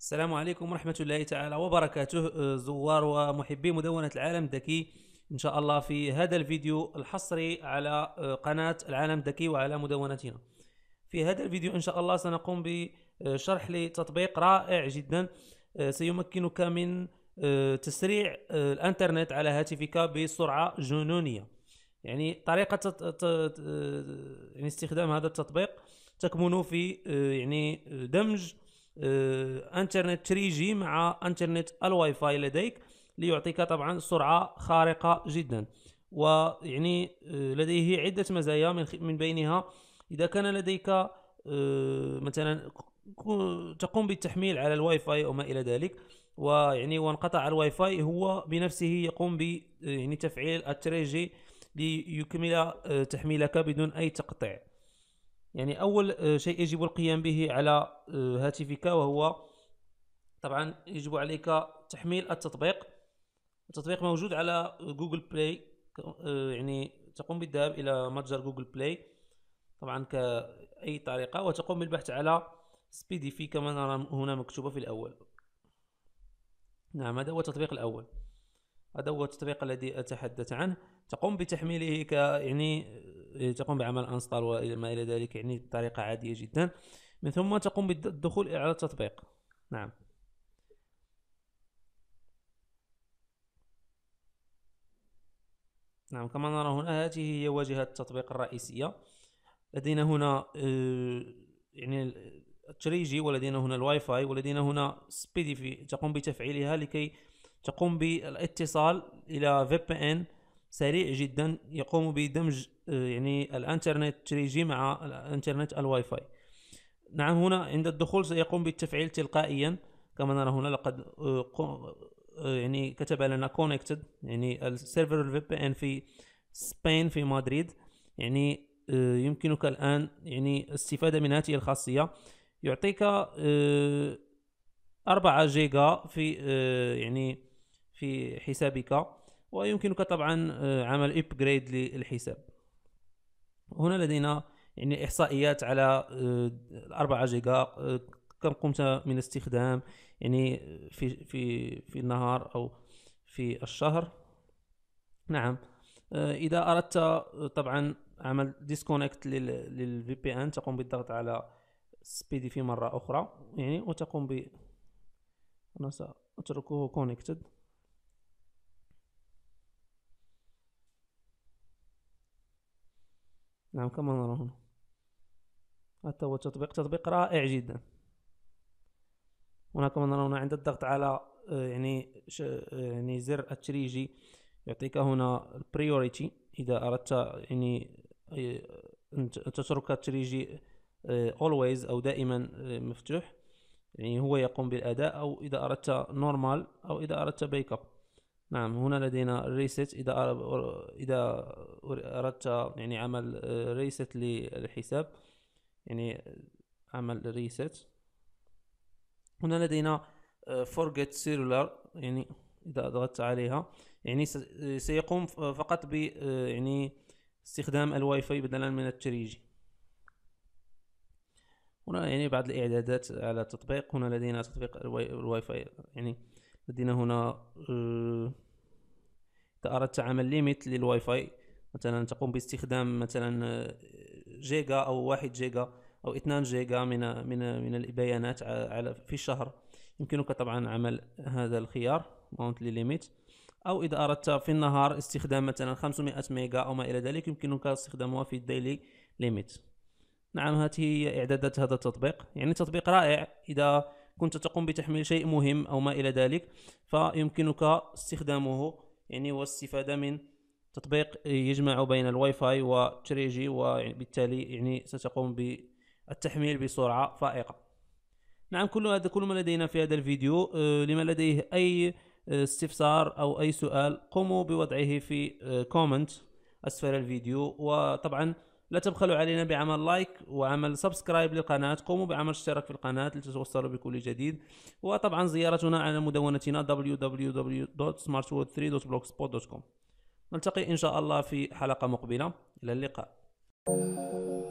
السلام عليكم ورحمة الله تعالى وبركاته أه، زوار ومحبي مدونة العالم الذكي إن شاء الله في هذا الفيديو الحصري على أه، قناة العالم الذكي وعلى مدونتنا في هذا الفيديو إن شاء الله سنقوم بشرح لتطبيق رائع جدا أه، سيمكنك من تسريع الانترنت على هاتفك بسرعة جنونية يعني طريقه تط... يعني استخدام هذا التطبيق تكمن في آه، يعني دمج آه، انترنت 3 جي مع انترنت الواي فاي لديك ليعطيك طبعا سرعه خارقه جدا ويعني آه، لديه عده مزايا من من بينها اذا كان لديك مثلا تقوم بالتحميل على الواي فاي او ما الى ذلك ويعني وانقطع الواي فاي هو بنفسه يقوم ب يعني تفعيل التريجي ليكمل آه، تحميلك بدون أي تقطيع يعني أول آه، شيء يجب القيام به على آه، هاتفك وهو طبعا يجب عليك تحميل التطبيق التطبيق موجود على جوجل بلاي يعني تقوم بالذهاب إلى متجر جوجل بلاي طبعا كأي طريقة وتقوم بالبحث على سبيدي في كما نرى هنا مكتوبة في الأول نعم هذا هو التطبيق الأول هذا هو التطبيق الذي اتحدث عنه تقوم بتحميله ك يعني آه، تقوم بعمل انستال وما الى ذلك يعني بطريقه عاديه جدا من ثم تقوم بالدخول على التطبيق نعم نعم كما نرى هنا هذه هي واجهه التطبيق الرئيسيه لدينا هنا آه، يعني التريجي ولدينا هنا الواي فاي ولدينا هنا سبيدي في تقوم بتفعيلها لكي تقوم بالاتصال الى في بي ان سريع جدا يقوم بدمج آه، يعني الانترنت 3 جي مع الانترنت الواي فاي نعم هنا عند الدخول سيقوم بالتفعيل تلقائيا كما نرى هنا لقد آه، آه، يعني كتب لنا كونكتد يعني السيرفر الفي بي ان في سبين في مدريد يعني يمكنك الان يعني الاستفاده من هذه الخاصيه يعطيك 4 جيجا في يعني في حسابك ويمكنك طبعا آه، عمل ابجريد للحساب هنا لدينا يعني احصائيات على 4 آه، جيجا آه، كم قمت من استخدام يعني في في في النهار او في الشهر نعم اذا اردت طبعا عمل ديسكونكت للفي بي ان تقوم بالضغط على سبيدي في مره اخرى يعني وتقوم ب انا ساتركه كونكتد نعم كما نرى هنا هذا هو التطبيق تطبيق رائع جدا هنا كما نرى هنا عند الضغط على آه، يعني آه، يعني زر التريجي يعطيك هنا البريوريتي اذا اردت يعني آه، تترك التريجي اولويز او دائما مفتوح يعني هو يقوم بالاداء او اذا اردت نورمال او اذا اردت بيك اب نعم هنا لدينا ريسيت اذا اذا أردت يعني عمل آه، ريست للحساب يعني آه، عمل ريست هنا لدينا فورجيت آه، سيرولار يعني إذا ضغطت عليها يعني سيقوم فقط ب يعني استخدام الواي فاي بدلا من التريجي هنا يعني بعض الإعدادات على التطبيق هنا لدينا تطبيق الواي فاي يعني لدينا هنا إذا أردت عمل ليميت للواي فاي مثلا تقوم باستخدام مثلا آه، جيجا او واحد جيجا او 2 جيجا من من من البيانات على في الشهر يمكنك طبعا عمل هذا الخيار مونتلي ليميت او اذا اردت في النهار استخدام مثلا 500 ميجا او ما الى ذلك يمكنك استخدامها في الديلي ليميت نعم هذه هي اعدادات هذا التطبيق يعني تطبيق رائع اذا كنت تقوم بتحميل شيء مهم او ما الى ذلك فيمكنك استخدامه يعني والاستفاده من تطبيق يجمع بين الواي فاي و 3 جي وبالتالي يعني ستقوم بالتحميل بسرعة فائقة نعم كل هذا كل ما لدينا في هذا الفيديو آه، لما لديه أي آه، استفسار أو أي سؤال قوموا بوضعه في كومنت آه، أسفل الفيديو وطبعا لا تبخلوا علينا بعمل لايك وعمل سبسكرايب للقناة قوموا بعمل اشتراك في القناة لتتوصلوا بكل جديد وطبعا زيارتنا على مدونتنا www.smartworld3.blogspot.com نلتقي إن شاء الله في حلقة مقبلة إلى اللقاء